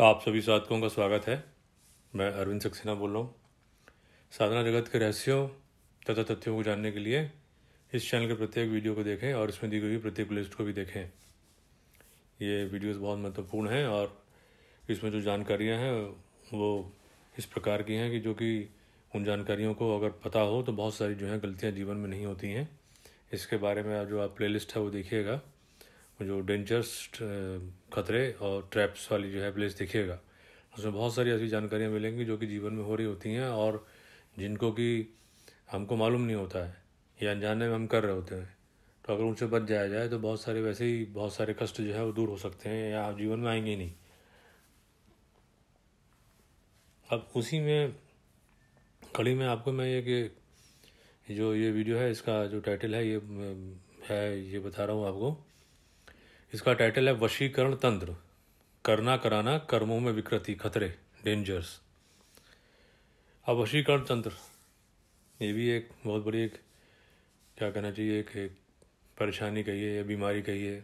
तो आप सभी साधकों का स्वागत है मैं अरविंद सक्सेना बोल रहा हूँ साधना जगत के रहस्यों तथा तथ्यों को जानने के लिए इस चैनल के प्रत्येक वीडियो को देखें और इसमें दी गई प्रत्येक लिस्ट को भी देखें ये वीडियोस बहुत महत्वपूर्ण हैं और इसमें जो जानकारियाँ हैं वो इस प्रकार की हैं कि जो कि उन जानकारियों को अगर पता हो तो बहुत सारी जो है गलतियाँ जीवन में नहीं होती हैं इसके बारे में जो आप प्लेलिस्ट है वो देखिएगा जो डेंजरस uh, खतरे और ट्रैप्स वाली जो है प्लेस दिखेगा उसमें बहुत सारी ऐसी जानकारियाँ मिलेंगी जो कि जीवन में हो रही होती हैं और जिनको कि हमको मालूम नहीं होता है या अनजाने में हम कर रहे होते हैं तो अगर उनसे बच जाया जाए तो बहुत सारे वैसे ही बहुत सारे कष्ट जो है वो दूर हो सकते हैं या आप जीवन में आएंगे ही नहीं अब उसी में कड़ी में आपको मैं ये कि जो ये वीडियो है इसका जो टाइटल है ये है ये बता रहा हूँ आपको इसका टाइटल है वशीकरण तंत्र करना कराना कर्मों में विकृति खतरे डेंजर्स अब वशीकरण तंत्र ये भी एक बहुत बड़ी एक क्या कहना चाहिए एक, एक परेशानी कहिए या बीमारी कहिए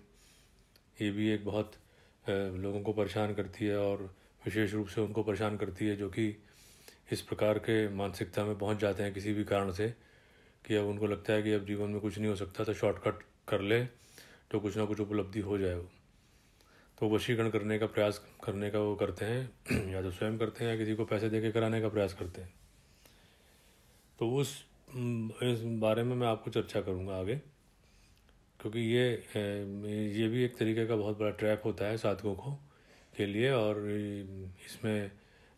ये भी एक बहुत लोगों को परेशान करती है और विशेष रूप से उनको परेशान करती है जो कि इस प्रकार के मानसिकता में पहुंच जाते हैं किसी भी कारण से कि अब उनको लगता है कि अब जीवन में कुछ नहीं हो सकता तो शॉर्टकट कर ले तो कुछ ना कुछ उपलब्धि हो जाए वो तो वशीकरण करने का प्रयास करने का वो करते हैं या तो स्वयं करते हैं या किसी को पैसे दे के कराने का प्रयास करते हैं तो उस इस बारे में मैं आपको चर्चा करूँगा आगे क्योंकि ये ये भी एक तरीके का बहुत बड़ा ट्रैप होता है साधकों को के लिए और इसमें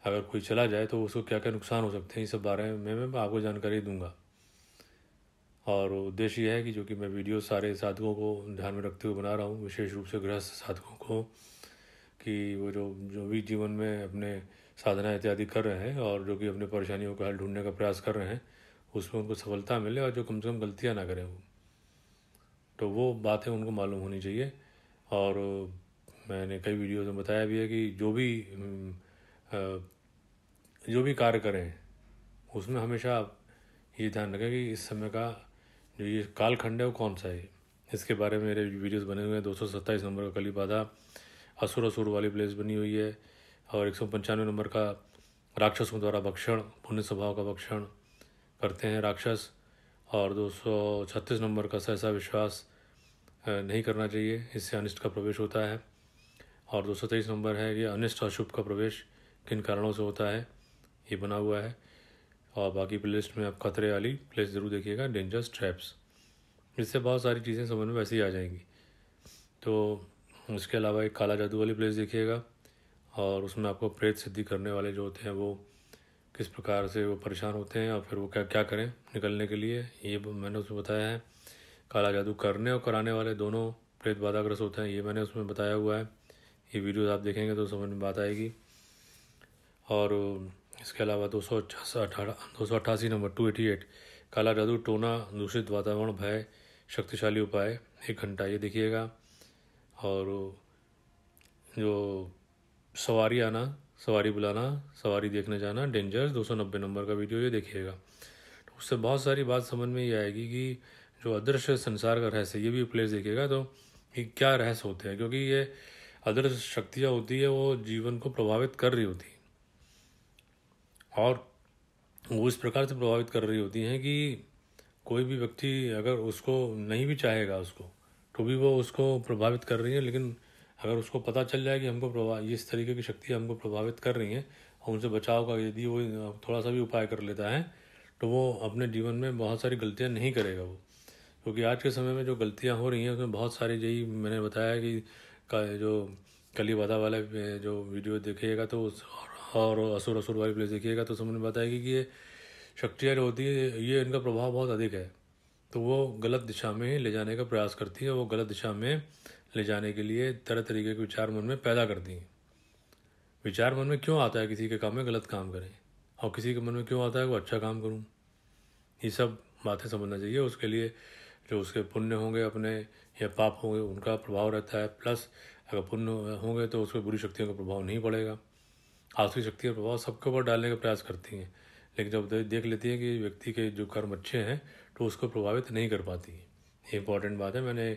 अगर कोई चला जाए तो उसको क्या क्या नुकसान हो सकते हैं इस सब बारे में मैं आपको जानकारी दूंगा और उद्देश्य यह है कि जो कि मैं वीडियो सारे साधकों को ध्यान में रखते हुए बना रहा हूँ विशेष रूप से गृहस्थ साधकों को कि वो जो जो भी जीवन में अपने साधना इत्यादि कर रहे हैं और जो कि अपने परेशानियों का हल ढूंढने का प्रयास कर रहे हैं उसमें उनको सफलता मिले और जो कम से कम गलतियाँ ना करें वो तो वो बातें उनको मालूम होनी चाहिए और मैंने कई वीडियो में बताया भी है कि जो भी जो भी कार्य करें उसमें हमेशा आप ये ध्यान रखें कि इस समय का जो ये कालखंड है वो कौन सा है इसके बारे में मेरे वीडियोस बने हुए हैं दो नंबर का कली बाधा असुर असुर वाली प्लेस बनी हुई है और एक नंबर का राक्षसों द्वारा भक्षण पुण्य स्वभाव का भक्षण करते हैं राक्षस और दो नंबर का सहसा विश्वास नहीं करना चाहिए इससे अनिष्ट का प्रवेश होता है और दो नंबर है ये अनिष्ट अशुभ का प्रवेश किन कारणों से होता है ये बना हुआ है और बाकी प्ले में आप खतरे वाली प्लेस ज़रूर देखिएगा डेंजरस ट्रैप्स इससे बहुत सारी चीज़ें समझ में वैसे ही आ जाएंगी तो उसके अलावा एक काला जादू वाली प्लेस देखिएगा और उसमें आपको प्रेत सिद्धि करने वाले जो होते हैं वो किस प्रकार से वो परेशान होते हैं और फिर वो क्या क्या करें निकलने के लिए ये मैंने उसमें बताया है काला जादू करने और कराने वाले दोनों प्रेत बाधाग्रस्त होते हैं ये मैंने उसमें बताया हुआ है ये वीडियोज़ आप देखेंगे तो समझ में बात आएगी और इसके अलावा दो सौ दो सौ अट्ठासी नंबर टू एटी एट काला जादू टोना दूषित वातावरण भय शक्तिशाली उपाय एक घंटा ये देखिएगा और जो सवारी आना सवारी बुलाना सवारी देखने जाना डेंजर्स दो सौ नब्बे नंबर का वीडियो ये देखिएगा तो उससे बहुत सारी बात समझ में ये आएगी कि जो अदृश्य संसार का रहस्य ये भी प्लेस देखिएगा तो ये क्या रहस्य होते हैं क्योंकि ये अदृश्य शक्तियाँ होती है वो जीवन को प्रभावित कर रही होती हैं और वो इस प्रकार से प्रभावित कर रही होती हैं कि कोई भी व्यक्ति अगर उसको नहीं भी चाहेगा उसको तो भी वो उसको प्रभावित कर रही है लेकिन अगर उसको पता चल जाए कि हमको प्रभाव इस तरीके की शक्ति हमको प्रभावित कर रही हैं और उनसे बचाव का यदि वो थोड़ा सा भी उपाय कर लेता है तो वो अपने जीवन में बहुत सारी गलतियाँ नहीं करेगा वो क्योंकि आज के समय में जो गलतियाँ हो रही हैं उसमें बहुत सारी यही मैंने बताया कि का जो कली वादा वाले जो वीडियो देखेगा तो उस और और असुर असुर वाली प्लेस देखिएगा तो समझ में कि ये शक्तियाँ जो होती है ये इनका प्रभाव बहुत अधिक है तो वो गलत दिशा में ही ले जाने का प्रयास करती है वो गलत दिशा में ले जाने के लिए तरह तरीके के विचार मन में पैदा करती हैं विचार मन में क्यों आता है किसी के काम में गलत काम करें और किसी के मन में क्यों आता है वो अच्छा काम करूँ ये सब बातें समझना चाहिए उसके लिए जो उसके पुण्य होंगे अपने या पाप होंगे उनका प्रभाव रहता है प्लस अगर पुण्य होंगे तो उस पर बुरी शक्तियों का प्रभाव नहीं पड़ेगा आर्थिक शक्ति का प्रभाव सबके ऊपर डालने का प्रयास करती हैं लेकिन जब देख लेती हैं कि व्यक्ति के जो कर्म अच्छे हैं तो उसको प्रभावित नहीं कर पाती ये इंपॉर्टेंट बात है मैंने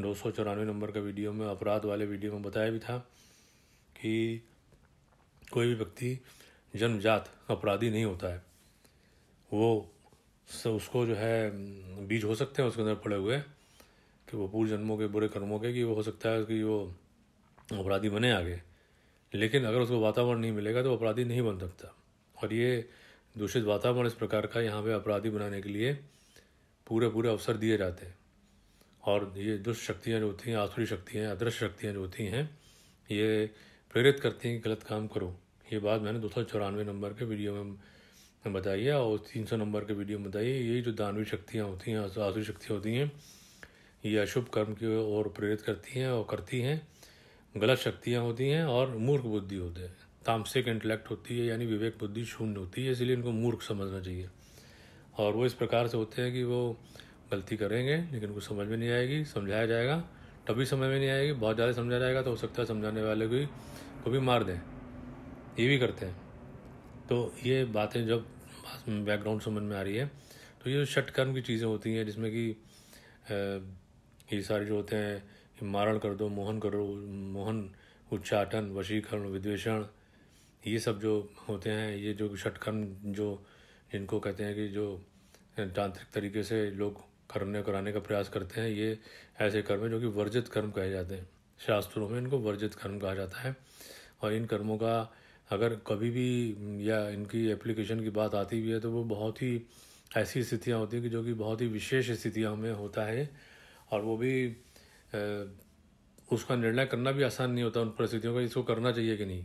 दो सौ चौरानवे नंबर का वीडियो में अपराध वाले वीडियो में बताया भी था कि कोई भी व्यक्ति जन्मजात अपराधी नहीं होता है वो उसको जो है बीज हो सकते हैं उसके अंदर पड़े हुए कि वो पूर्व जन्मों के बुरे कर्मों के कि वो हो सकता है कि वो अपराधी बने आगे लेकिन अगर उसको वातावरण नहीं मिलेगा तो अपराधी नहीं बन सकता और ये दूषित वातावरण इस प्रकार का यहाँ पे अपराधी बनाने के लिए पूरे पूरे अवसर दिए जाते हैं और ये दुष्ट शक्तियाँ जो होती हैं आसुरी शक्तियाँ अदृश्य शक्तियाँ जो होती हैं ये प्रेरित करती हैं कि गलत काम करो ये बात मैंने दो सौ चौरानवे नंबर के वीडियो में बताई है और तीन सौ नंबर के वीडियो में बताई है यही जो दानवी शक्तियाँ होती हैं आसुरी शक्तियाँ होती हैं ये अशुभ कर्म की ओर प्रेरित करती हैं और करती हैं गलत शक्तियाँ होती हैं और मूर्ख बुद्धि होते हैं तामसिक इंटेलेक्ट होती है यानी विवेक बुद्धि शून्य होती है इसलिए इनको मूर्ख समझना चाहिए और वो इस प्रकार से होते हैं कि वो गलती करेंगे लेकिन उनको समझ में नहीं आएगी समझाया जाएगा तभी समझ में नहीं आएगी बहुत ज़्यादा समझा जाएगा तो हो सकता है समझाने वाले को को भी मार दें ये भी करते हैं तो ये बातें जब बैकग्राउंड समझ में आ रही है तो ये षटकर्म की चीज़ें होती हैं जिसमें कि ये सारे जो होते हैं मारण कर दो मोहन करो मोहन उच्चाटन वशीकरण विद्वेषण ये सब जो होते हैं ये जो षटकर्म जो इनको कहते हैं कि जो तांत्रिक तरीके से लोग करने कराने का प्रयास करते हैं ये ऐसे कर्म हैं जो कि वर्जित कर्म कहे जाते हैं शास्त्रों में इनको वर्जित कर्म कहा जाता है और इन कर्मों का अगर कभी भी या इनकी एप्लीकेशन की बात आती भी है तो वो बहुत ही ऐसी स्थितियाँ होती हैं कि जो कि बहुत ही विशेष स्थितियाँ में होता है और वो भी उसका निर्णय करना भी आसान नहीं होता उन परिस्थितियों का इसको करना चाहिए कि नहीं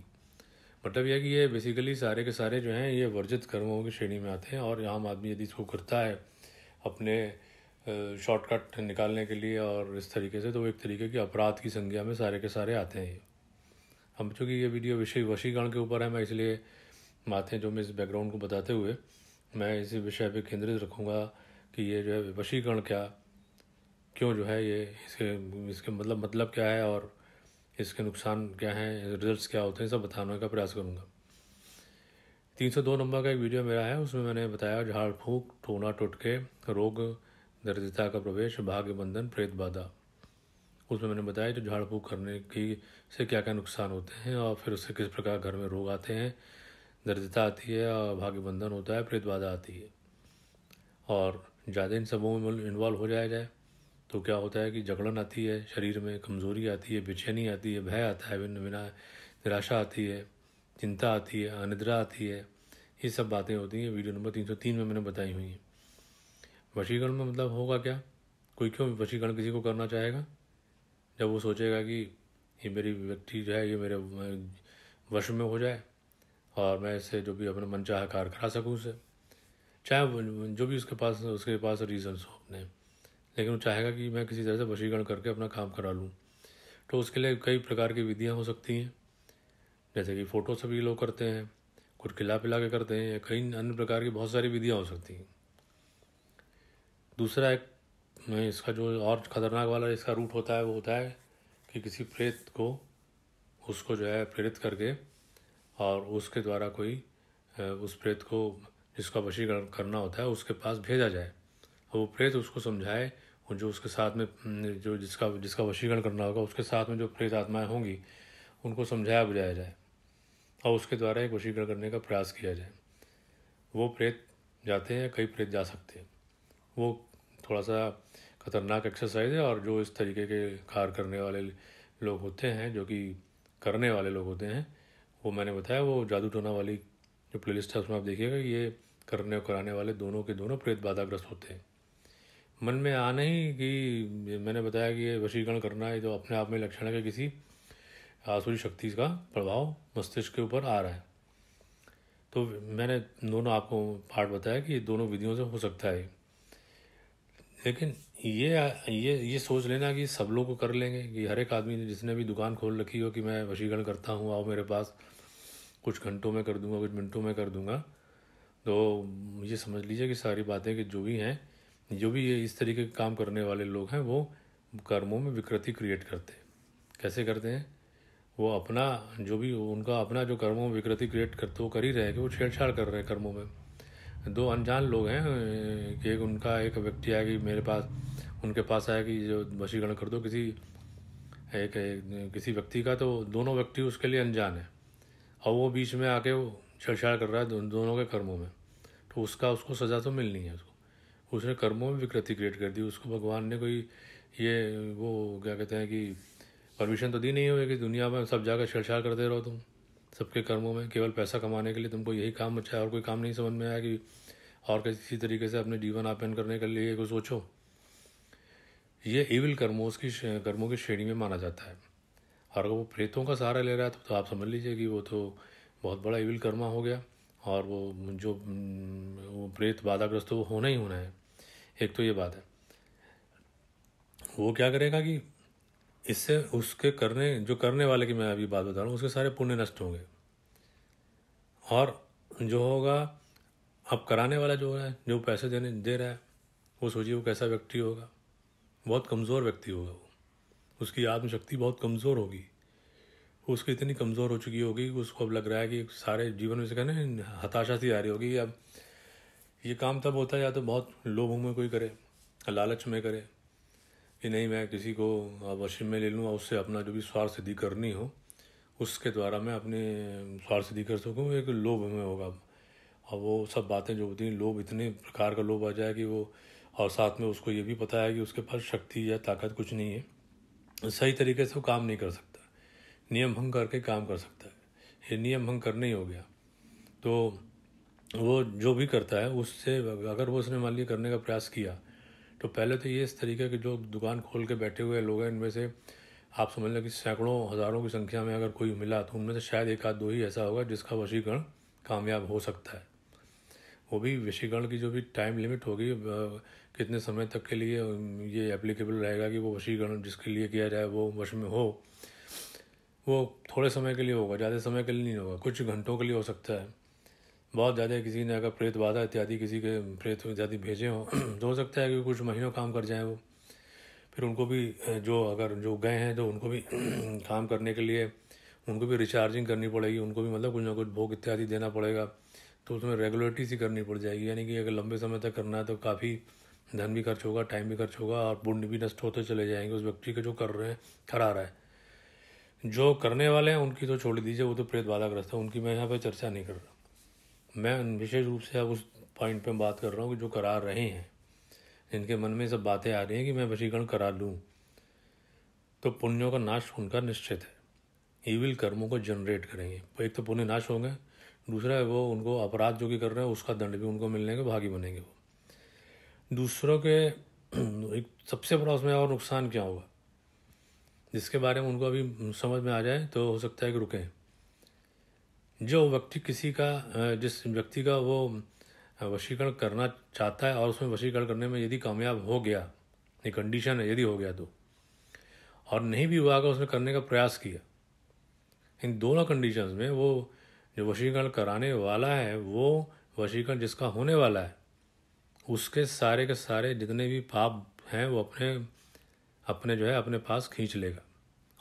मतलब यह कि ये बेसिकली सारे के सारे जो हैं ये वर्जित कर्मों की श्रेणी में आते हैं और आम आदमी यदि इसको करता है अपने शॉर्टकट निकालने के लिए और इस तरीके से तो एक तरीके की अपराध की संज्ञा में सारे के सारे आते हैं ये हम चूँकि ये वीडियो विषय वशीकरण के ऊपर है मैं इसलिए माते जो मैं इस बैकग्राउंड को बताते हुए मैं इसी विषय पर केंद्रित रखूँगा कि ये जो है वशीकरण क्या क्यों जो है ये इसके इसके मतलब मतलब क्या है और इसके नुकसान क्या हैं रिजल्ट्स क्या होते हैं सब बताने का प्रयास करूँगा तीन सौ दो नंबर का एक वीडियो मेरा है उसमें मैंने बताया झाड़ फूक टोना टोटके रोग दरिद्रता का प्रवेश भाग्य बंधन प्रेत बाधा उसमें मैंने बताया कि झाड़ फूक करने की से क्या क्या नुकसान होते हैं और फिर उससे किस प्रकार घर में रोग आते हैं दरिद्रता आती है और भाग्य बंधन होता है प्रेत बाधा आती है और ज़्यादा इन सबों में इन्वॉल्व हो जाया जाए तो क्या होता है कि जकड़न आती है शरीर में कमज़ोरी आती है बेचैनी आती है भय आता है बिना बिना निराशा आती है चिंता आती है अनिद्रा आती है ये सब बातें होती हैं वीडियो नंबर तीन सौ तीन में मैंने बताई हुई हैं वशीकरण में मतलब होगा क्या कोई क्यों वशीकरण किसी को करना चाहेगा जब वो सोचेगा कि ये मेरी व्यक्ति जो है ये मेरे वश में हो जाए और मैं इससे जो भी अपना मन चाह कार करा सकूँ उसे चाहे जो भी उसके पास उसके पास रीजन्स हो अपने लेकिन वो चाहेगा कि मैं किसी तरह से वशीकरण करके अपना काम करा लूँ तो उसके लिए कई प्रकार की विधियाँ हो सकती हैं जैसे कि फ़ोटो सभी लोग करते हैं कुछ खिला पिला के करते हैं या कई अन्य प्रकार की बहुत सारी विधियाँ हो सकती हैं दूसरा एक इसका जो और ख़तरनाक वाला इसका रूट होता है वो होता है कि किसी प्रेत को उसको जो है प्रेरित करके और उसके द्वारा कोई उस प्रेत को जिसका वशीकरण करना होता है उसके पास भेजा जाए वो प्रेत उसको समझाए और जो उसके साथ में हम्म, जो जिसका जिसका वशीकरण करना होगा उसके साथ में जो प्रेत आत्माएँ होंगी उनको समझाया बुझाया जाए और उसके द्वारा एक वशीकरण करने का प्रयास किया जाए वो प्रेत जाते हैं कई प्रेत जा सकते हैं वो थोड़ा सा खतरनाक एक्सरसाइज है और जो इस तरीके के कार्य करने वाले लोग होते हैं जो कि करने वाले लोग होते हैं वो मैंने बताया वो जादू टोना वाली जो प्लेलिस्ट है उसमें आप देखिएगा ये करने और कराने वाले दोनों के दोनों प्रेत बाधाग्रस्त होते हैं मन में आना ही कि मैंने बताया कि ये वशीकरण करना है तो अपने आप में लक्षण है कि किसी आसुरी शक्ति का प्रभाव मस्तिष्क के ऊपर आ रहा है तो मैंने दोनों आपको पार्ट बताया कि ये दोनों विधियों से हो सकता है लेकिन ये ये ये सोच लेना कि सब लोग को कर लेंगे कि हर एक आदमी जिसने भी दुकान खोल रखी हो कि मैं वशीकरण करता हूँ आओ मेरे पास कुछ घंटों में कर दूंगा कुछ मिनटों में कर दूंगा तो ये समझ लीजिए कि सारी बातें कि जो भी हैं जो भी ये इस तरीके के काम करने वाले लोग हैं वो कर्मों में विकृति क्रिएट करते हैं कैसे करते हैं वो अपना जो भी उनका अपना जो कर्मों में विकृति क्रिएट करते वो कर ही रहे कि वो छेड़छाड़ कर रहे हैं कर्मों में दो अनजान लोग हैं कि एक उनका एक व्यक्ति आया कि मेरे पास उनके पास आया कि जो वशीकरण कर दो किसी एक, एक किसी व्यक्ति का तो दोनों व्यक्ति उसके लिए अनजान है और वो बीच में आके वो छेड़छाड़ कर रहा है दोनों के कर्मों में तो उसका उसको सज़ा तो मिलनी है उसको उसने कर्मों में विकृति क्रिएट कर दी उसको भगवान ने कोई ये वो क्या कहते हैं कि परमिशन तो दी नहीं हुई कि दुनिया में सब जाकर छेड़छाड़ करते रहो तुम सबके कर्मों में केवल पैसा कमाने के लिए तुमको यही काम अच्छा और कोई काम नहीं समझ में आया कि और किसी तरीके से अपने जीवन आपन करने के लिए कुछ सोचो ये एविल कर्मों की कर्मों की श्रेणी में माना जाता है और अगर वो प्रेतों का सहारा ले रहा है तो, तो आप समझ लीजिए कि वो तो बहुत बड़ा एविल कर्मा हो गया और वो जो वो प्रेत बाधाग्रस्त वो होना ही होना है एक तो ये बात है वो क्या करेगा कि इससे उसके करने जो करने वाले की मैं अभी बात बता रहा हूँ उसके सारे पुण्य नष्ट होंगे और जो होगा अब कराने वाला जो है जो पैसे देने दे रहा है वो सोचिए वो कैसा व्यक्ति होगा बहुत कमज़ोर व्यक्ति होगा वो उसकी आत्मशक्ति बहुत कमज़ोर होगी उसकी इतनी कमज़ोर हो चुकी होगी कि उसको अब लग रहा है कि सारे जीवन में से कहने हताशा सी आ रही होगी अब ये काम तब होता है या तो बहुत लोभ में कोई करे लालच में करे कि नहीं मैं किसी को अशिम में ले लूँ और उससे अपना जो भी स्वार्थ सिद्धि करनी हो उसके द्वारा मैं अपने स्वार्थ सिद्धि कर सकूँ एक लोभ में होगा और वो सब बातें जो होती हैं लोभ इतने प्रकार का लोभ आ जाए कि वो और साथ में उसको ये भी पता है कि उसके पास शक्ति या ताकत कुछ नहीं है सही तरीके से वो काम नहीं कर सकता नियम भंग करके काम कर सकता है ये नियम भंग कर ही हो गया तो वो जो भी करता है उससे अगर वो उसने मान लिया करने का प्रयास किया तो पहले तो ये इस तरीके के जो दुकान खोल के बैठे हुए लोग हैं इनमें से आप समझ लें कि सैकड़ों हज़ारों की संख्या में अगर कोई मिला तो उनमें से शायद एक आध दो ही ऐसा होगा जिसका वशीकरण कामयाब हो सकता है वो भी वशीकरण की जो भी टाइम लिमिट होगी कितने समय तक के लिए ये एप्लीकेबल रहेगा कि वो वशीकरण जिसके लिए किया जाए वो वश में हो वो थोड़े समय के लिए होगा ज़्यादा समय के लिए नहीं होगा कुछ घंटों के लिए हो सकता है बहुत ज़्यादा किसी ने अगर प्रेत बाधा इत्यादि किसी के प्रेत इत्यादि भेजे हों तो हो सकता है कि कुछ महीनों काम कर जाएँ वो फिर उनको भी जो अगर जो गए हैं तो उनको भी काम करने के लिए उनको भी रिचार्जिंग करनी पड़ेगी उनको भी मतलब कुछ ना कुछ भोग इत्यादि देना पड़ेगा तो उसमें रेगुलरिटी सी करनी पड़ जाएगी यानी कि अगर लंबे समय तक करना है तो काफ़ी धन भी खर्च होगा टाइम भी खर्च होगा और पुण्य भी नष्ट होते चले जाएंगे उस व्यक्ति के जो कर रहे हैं करा रहा है जो करने वाले हैं उनकी तो छोड़ दीजिए वो तो प्रेत बाधाग्रस्त है उनकी मैं यहाँ पे चर्चा नहीं कर रहा मैं विशेष रूप से अब उस पॉइंट पे बात कर रहा हूँ कि जो करा रहे हैं जिनके मन में सब बातें आ रही हैं कि मैं वशीकरण करा लूँ तो पुण्यों का नाश उनका निश्चित है ईविल कर्मों को जनरेट करेंगे एक तो पुण्य नाश होंगे दूसरा है वो उनको अपराध जो कि कर रहे हैं उसका दंड भी उनको मिलने के भागी बनेंगे वो दूसरों के एक सबसे बड़ा उसमें और नुकसान क्या होगा जिसके बारे में उनको अभी समझ में आ जाए तो हो सकता है कि रुकें जो व्यक्ति किसी का जिस व्यक्ति का वो वशीकरण करना चाहता है और उसमें वशीकरण करने में यदि कामयाब हो गया ये कंडीशन है यदि हो गया तो और नहीं भी हुआ अगर उसने करने का प्रयास किया इन दोनों कंडीशंस में वो जो वशीकरण कराने वाला है वो वशीकरण जिसका होने वाला है उसके सारे के सारे जितने भी पाप हैं वो अपने अपने जो है अपने पास खींच लेगा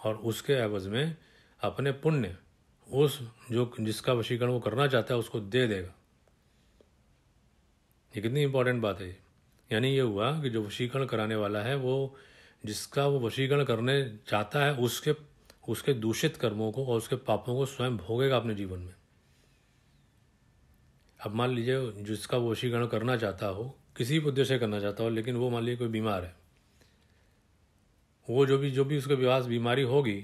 और उसके एवज में अपने पुण्य उस जो जिसका वशीकरण वो करना चाहता है उसको दे देगा ये कितनी इंपॉर्टेंट बात है यानी ये हुआ कि जो वशीकरण कराने वाला है वो जिसका वो वशीकरण करने चाहता है उसके उसके दूषित कर्मों को और उसके पापों को स्वयं भोगेगा अपने जीवन में अब मान लीजिए जिसका वो वशीकरण करना चाहता हो किसी भी उद्देश्य करना चाहता हो लेकिन वो मान लीजिए कोई बीमार है वो जो भी जो भी उसके विवास बीमारी होगी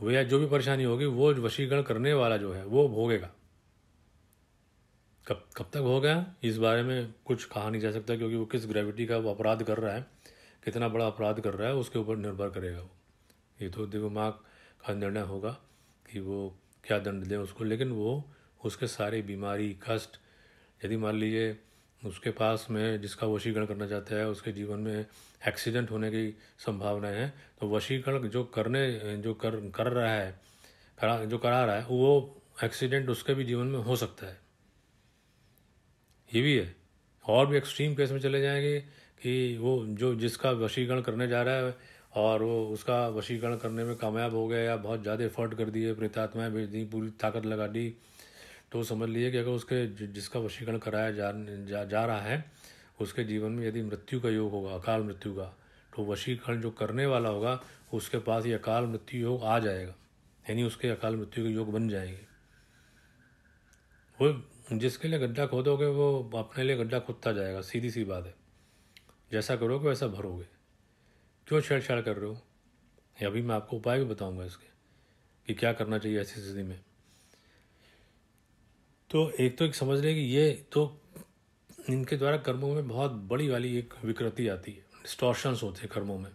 हो या जो भी परेशानी होगी वो वशीकरण करने वाला जो है वो भोगेगा कब कब तक हो इस बारे में कुछ कहा नहीं जा सकता क्योंकि वो किस ग्रेविटी का वो अपराध कर रहा है कितना बड़ा अपराध कर रहा है उसके ऊपर निर्भर करेगा वो ये तो दिमाग का निर्णय होगा कि वो क्या दंड दें उसको लेकिन वो उसके सारे बीमारी कष्ट यदि मान लीजिए उसके पास में जिसका वशीकरण करना चाहता है उसके जीवन में एक्सीडेंट होने की संभावना हैं तो वशीकरण जो करने जो कर कर रहा है करा जो करा रहा है वो एक्सीडेंट उसके भी जीवन में हो सकता है ये भी है और भी एक्सट्रीम केस में चले जाएंगे कि वो जो जिसका वशीकरण करने जा रहा है और वो उसका वशीकरण करने में कामयाब हो गया या बहुत ज़्यादा एफर्ट कर दिए प्रेतात्माएँ भेज दी पूरी ताकत लगा दी तो समझ लीजिए कि अगर उसके जिसका वशीकरण कराया जा जा, जा रहा है उसके जीवन में यदि मृत्यु का योग होगा अकाल मृत्यु का तो वशीकरण जो करने वाला होगा उसके पास ये अकाल मृत्यु योग आ जाएगा यानी उसके अकाल मृत्यु के योग बन जाएंगे वो जिसके लिए गड्ढा खोदोगे वो अपने लिए गड्ढा खोदता जाएगा सीधी सी बात है जैसा करोगे वैसा भरोगे क्यों छेड़छाड़ कर रहे हो अभी मैं आपको उपाय भी बताऊंगा इसके कि क्या करना चाहिए ऐसी स्थिति में तो एक तो एक समझ रहे कि ये तो इनके द्वारा कर्मों में बहुत बड़ी वाली एक विकृति आती है डिस्टॉर्शंस होते हैं कर्मों में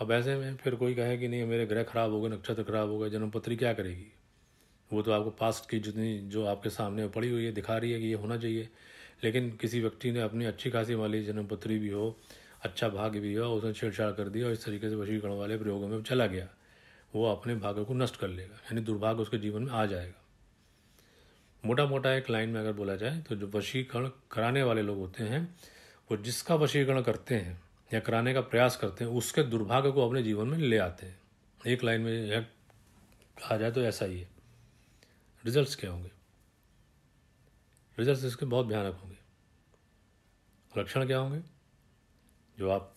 अब ऐसे में फिर कोई कहे कि नहीं मेरे ग्रह खराब हो गए नक्षत्र खराब हो गए जन्मपत्री क्या करेगी वो तो आपको पास्ट की जितनी जो आपके सामने पड़ी हुई है दिखा रही है कि ये होना चाहिए लेकिन किसी व्यक्ति ने अपनी अच्छी खासी वाली जन्मपत्री भी हो अच्छा भाग्य भी हो उसने छेड़छाड़ कर दिया और इस तरीके से वशीकरण वाले प्रयोगों में चला गया वो अपने भाग्य को नष्ट कर लेगा यानी दुर्भाग्य उसके जीवन में आ जाएगा मोटा मोटा एक लाइन में अगर बोला जाए तो जो वशीकरण कराने वाले लोग होते हैं वो जिसका वशीकरण करते हैं या कराने का प्रयास करते हैं उसके दुर्भाग्य को अपने जीवन में ले आते हैं एक लाइन में यह कहा जाए तो ऐसा ही है रिजल्ट्स क्या होंगे रिजल्ट्स इसके बहुत भयानक होंगे लक्षण क्या होंगे जो आप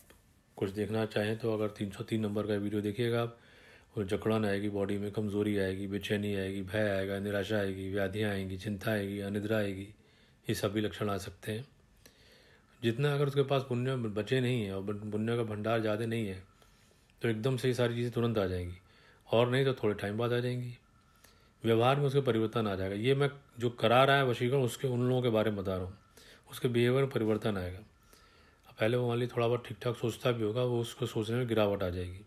कुछ देखना चाहें तो अगर 303 नंबर का वीडियो देखिएगा आप और जकड़न आएगी बॉडी में कमज़ोरी आएगी बेचैनी आएगी भय आएगा निराशा आएगी व्याधियाँ आएंगी चिंता आएगी अनिद्रा आएगी ये सभी लक्षण आ सकते हैं जितना अगर उसके पास पुण्य बचे नहीं है और पुण्य का भंडार ज़्यादा नहीं है तो एकदम से ही सारी चीज़ें तुरंत आ जाएंगी और नहीं तो थोड़े टाइम बाद आ जाएंगी व्यवहार में उसके परिवर्तन आ जाएगा ये मैं जो करा रहा है वशीकरण उसके उन लोगों के बारे में बता रहा हूँ उसके बिहेवियर में परिवर्तन आएगा पहले वो मान ली थोड़ा बहुत ठीक ठाक सोचता भी होगा वो उसको सोचने में गिरावट आ जाएगी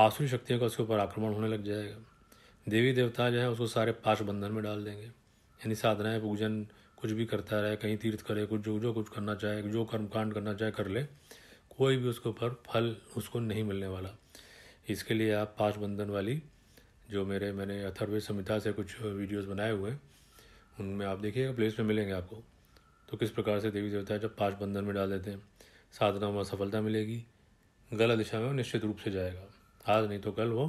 आसुरी शक्तियों का उसके ऊपर आक्रमण होने लग जाएगा देवी देवता जो है उसको सारे पाश बंधन में डाल देंगे यानी साधनाएं पूजन कुछ भी करता रहे कहीं तीर्थ करे कुछ जो जो कुछ करना चाहे जो कर्मकांड करना चाहे कर ले कोई भी उसके ऊपर फल उसको नहीं मिलने वाला इसके लिए आप पाँच बंधन वाली जो मेरे मैंने अथर्व संहिता से कुछ वीडियोस बनाए हुए हैं उनमें आप देखिएगा प्लेस में मिलेंगे आपको तो किस प्रकार से देवी देवता जब पाँच बंधन में डाल देते हैं साधना में सफलता मिलेगी गलत दिशा में निश्चित रूप से जाएगा आज नहीं तो कल वो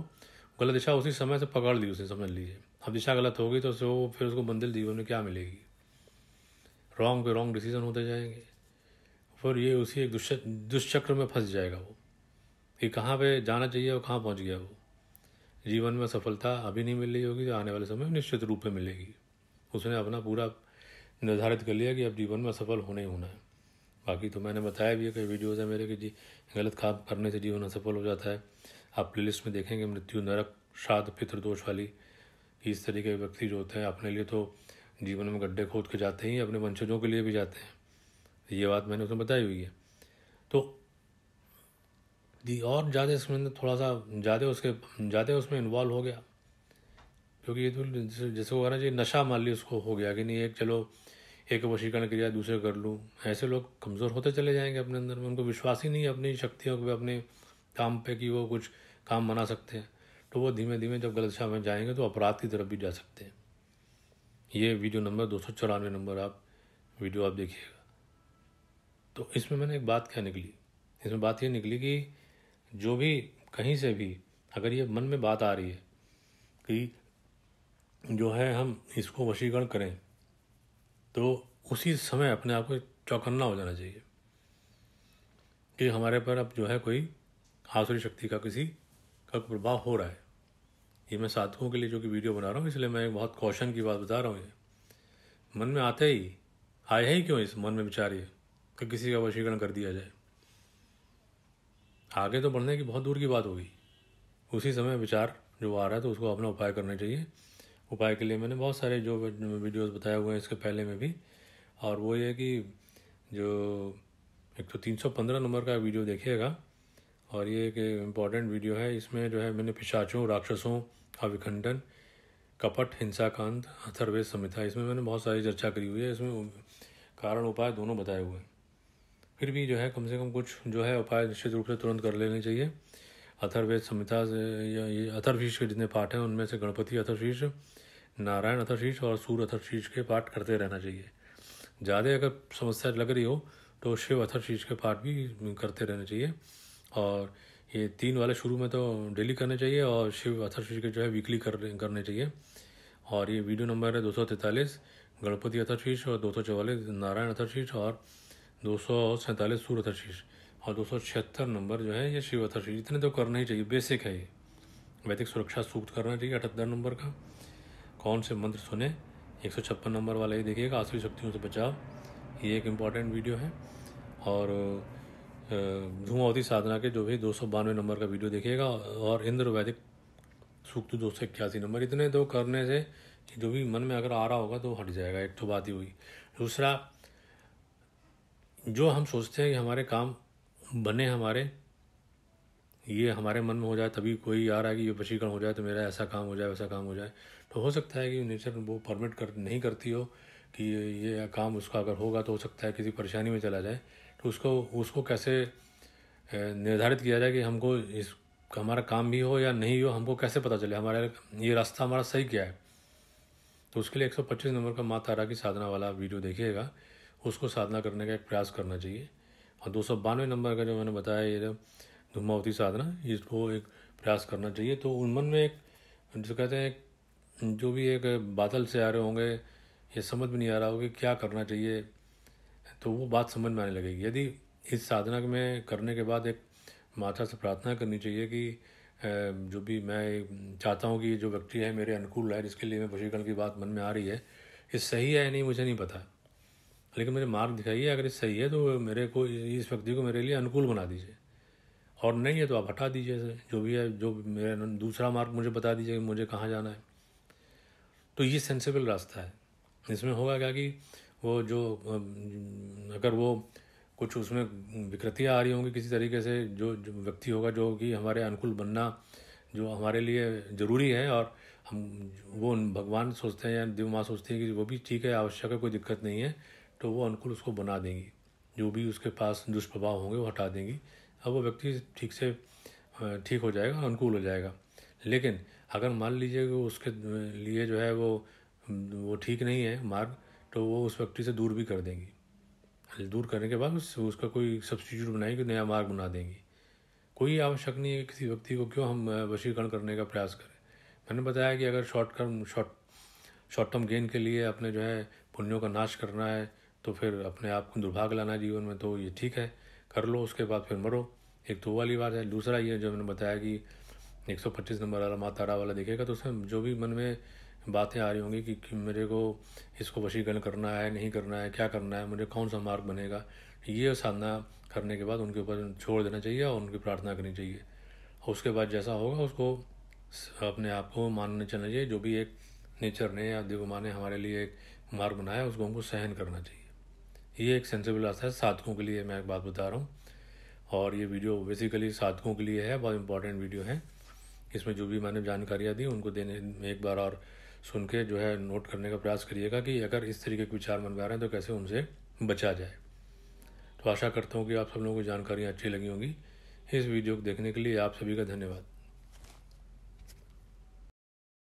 गलत दिशा उसी समय से पकड़ ली उसने समझ लीजिए अब दिशा गलत होगी तो वो फिर उसको मंदिर जीवन में क्या मिलेगी रॉन्ग पे रॉन्ग डिसीजन होते जाएंगे फिर ये उसी एक दुष्चक्र में फंस जाएगा वो कि कहाँ पे जाना चाहिए और कहाँ पहुँच गया वो जीवन में सफलता अभी नहीं मिल रही होगी तो आने वाले समय निश्चित रूप में मिलेगी उसने अपना पूरा निर्धारित कर लिया कि अब जीवन में असफल होने ही होना है बाकी तो मैंने बताया भी है कई वीडियोज़ हैं मेरे कि जी गलत काम करने से जीवन असफल हो जाता है आप प्ले लिस्ट में देखेंगे मृत्यु नरक श्राद्ध पितृदोष वाली इस तरीके के व्यक्ति जो होते हैं अपने लिए तो जीवन में गड्ढे खोद के जाते ही अपने वंशजों के लिए भी जाते हैं ये बात मैंने उसमें बताई हुई है तो दी और ज़्यादा इसमें थोड़ा सा ज़्यादा उसके ज़्यादा उसमें इन्वॉल्व हो गया क्योंकि ये तो जैसे वो कह रहे नशा मान ली उसको हो गया कि नहीं एक चलो एक वशीकरण किया दूसरे कर लूँ ऐसे लोग कमज़ोर होते चले जाएंगे अपने अंदर में उनको विश्वास ही नहीं है अपनी शक्तियों पर अपने काम पे कि वो कुछ काम बना सकते हैं तो वो धीमे धीमे जब गलत दिशा में जाएंगे तो अपराध की तरफ भी जा सकते हैं ये वीडियो नंबर दो सौ चौरानवे नंबर आप वीडियो आप देखिएगा तो इसमें मैंने एक बात क्या निकली इसमें बात ये निकली कि जो भी कहीं से भी अगर ये मन में बात आ रही है कि जो है हम इसको वशीकरण करें तो उसी समय अपने आप को चौकन्ना हो जाना चाहिए कि हमारे पर अब जो है कोई आसुरी शक्ति का किसी का प्रभाव हो रहा है ये मैं साधुओं के लिए जो कि वीडियो बना रहा हूँ इसलिए मैं बहुत कौशन की बात बता रहा हूँ ये मन में आते ही आए ही क्यों इस मन में विचार ये कि किसी का वशीकरण कर दिया जाए आगे तो बढ़ने की बहुत दूर की बात होगी उसी समय विचार जो आ रहा है तो उसको अपना उपाय करना चाहिए उपाय के लिए मैंने बहुत सारे जो वीडियोस बताए हुए हैं इसके पहले में भी और वो ये कि जो एक तो पंद्रह नंबर का वीडियो देखिएगा और ये एक इम्पॉर्टेंट वीडियो है इसमें जो है मैंने पिशाचों राक्षसों का विखंडन कपट हिंसाकांत अथर्वेद संहिता इसमें मैंने बहुत सारी चर्चा करी हुई है इसमें कारण उपाय दोनों बताए हुए हैं फिर भी जो है कम से कम कुछ जो है उपाय निश्चित रूप से तुरंत कर लेने चाहिए अथर्वेद संहिता से या ये अथर्वशीर्ष के जितने पाठ हैं उनमें से गणपति अथर्वशीर्ष नारायण अथर्शीष और सूर्य अथर्शीष के पाठ करते रहना चाहिए ज़्यादा अगर समस्या लग रही हो तो शिव अथर्शीष के पाठ भी करते रहना चाहिए और ये तीन वाले शुरू में तो डेली करने चाहिए और शिव अथर्व के जो है वीकली कर करने चाहिए और ये वीडियो नंबर है दो सौ तैंतालीस गणपति अथर्शीष और दो सौ चवालीस नारायण अथर्शीष और दो सौ सैंतालीस सूर्य अथर्शीष और दो सौ छिहत्तर नंबर जो है ये शिव अथर्शीष इतने तो करना ही चाहिए बेसिक है ये वैदिक सुरक्षा सूक्त करना चाहिए अठहत्तर नंबर का कौन से मंत्र सुने एक सौ छप्पन नंबर वाला ये देखिएगा आसुरी शक्तियों से बचाव ये एक इम्पॉर्टेंट वीडियो है और धूमावती साधना के जो भी दो नंबर का वीडियो देखिएगा और इंद्र वैदिक सूक्त दो सौ इक्यासी नंबर इतने दो तो करने से जो भी मन में अगर आ रहा होगा तो हट जाएगा एक तो बात ही हुई दूसरा जो हम सोचते हैं कि हमारे काम बने हमारे ये हमारे मन में हो जाए तभी कोई आ रहा है कि ये वशीकरण हो जाए तो मेरा ऐसा काम हो जाए वैसा काम हो जाए तो हो सकता है कि नेचर वो परमिट कर नहीं करती हो कि ये काम उसका अगर होगा तो हो सकता है किसी परेशानी में चला जाए तो उसको उसको कैसे निर्धारित किया जाए कि हमको इस हमारा काम भी हो या नहीं हो हमको कैसे पता चले हमारे ये रास्ता हमारा सही क्या है तो उसके लिए 125 नंबर का माँ तारा की साधना वाला वीडियो देखिएगा उसको साधना करने का एक प्रयास करना चाहिए और दो नंबर का जो मैंने बताया ये धूमावती साधना इसको एक प्रयास करना चाहिए तो उन मन में एक जो कहते हैं जो भी एक बादल से आ रहे होंगे ये समझ में नहीं आ रहा होगा कि क्या करना चाहिए तो वो बात समझ में आने लगेगी यदि इस साधना में करने के बाद एक माता से प्रार्थना करनी चाहिए कि जो भी मैं चाहता हूँ कि जो व्यक्ति है मेरे अनुकूल है जिसके लिए मैं वशीकरण की बात मन में आ रही है ये सही है या नहीं मुझे नहीं पता लेकिन मेरे मार्ग दिखाइए अगर ये सही है तो मेरे को इस व्यक्ति को मेरे लिए अनुकूल बना दीजिए और नहीं है तो आप हटा दीजिए जो भी है जो मेरा दूसरा मार्ग मुझे बता दीजिए कि मुझे कहाँ जाना है तो ये सेंसिबल रास्ता है इसमें होगा क्या कि वो जो अगर वो कुछ उसमें विकृतियाँ आ रही होंगी किसी तरीके से जो, जो व्यक्ति होगा जो कि हमारे अनुकूल बनना जो हमारे लिए ज़रूरी है और हम वो भगवान सोचते हैं या देव माँ सोचते हैं कि वो भी ठीक है आवश्यक है कोई दिक्कत नहीं है तो वो अनुकूल उसको बना देंगी जो भी उसके पास दुष्प्रभाव होंगे वो हटा देंगी अब वो व्यक्ति ठीक से ठीक हो जाएगा अनुकूल हो जाएगा लेकिन अगर मान लीजिए कि उसके लिए जो है वो वो ठीक नहीं है मार्ग तो वो उस व्यक्ति से दूर भी कर देंगी दूर करने के बाद उसका कोई सब्सटीट्यूट बनाएंगे नया मार्ग बना देंगी कोई आवश्यक नहीं है किसी व्यक्ति को क्यों हम वशीकरण करने का प्रयास करें मैंने बताया कि अगर short term short short term gain के लिए अपने जो है पुण्यों का नाश करना है तो फिर अपने आप को दुर्भाग्य लाना जीवन में तो ये ठीक है कर लो उसके बाद फिर मरो एक तो वाली बात है दूसरा ये जो मैंने बताया कि एक नंबर वाला माता वाला देखेगा तो उसमें जो भी मन में बातें आ रही होंगी कि, कि मेरे को इसको वशीकरण करना है नहीं करना है क्या करना है मुझे कौन सा मार्ग बनेगा ये साधना करने के बाद उनके ऊपर छोड़ देना चाहिए और उनकी प्रार्थना करनी चाहिए और उसके बाद जैसा होगा उसको अपने आप को मानने चलना चाहिए जो भी एक नेचर ने या देवमा ने हमारे लिए एक मार्ग बनाया उसको हमको सहन करना चाहिए ये एक सेंसिबल रास्ता है साधकों के लिए मैं एक बात बता रहा हूँ और ये वीडियो बेसिकली साधकों के लिए है बहुत इंपॉर्टेंट वीडियो है इसमें जो भी मैंने जानकारियाँ दी उनको देने एक बार और सुन के जो है नोट करने का प्रयास करिएगा कि अगर इस तरीके के विचार मन में आ रहे हैं तो कैसे उनसे बचा जाए तो आशा करता हूँ कि आप सब लोगों को जानकारियाँ अच्छी लगी होंगी इस वीडियो को देखने के लिए आप सभी का धन्यवाद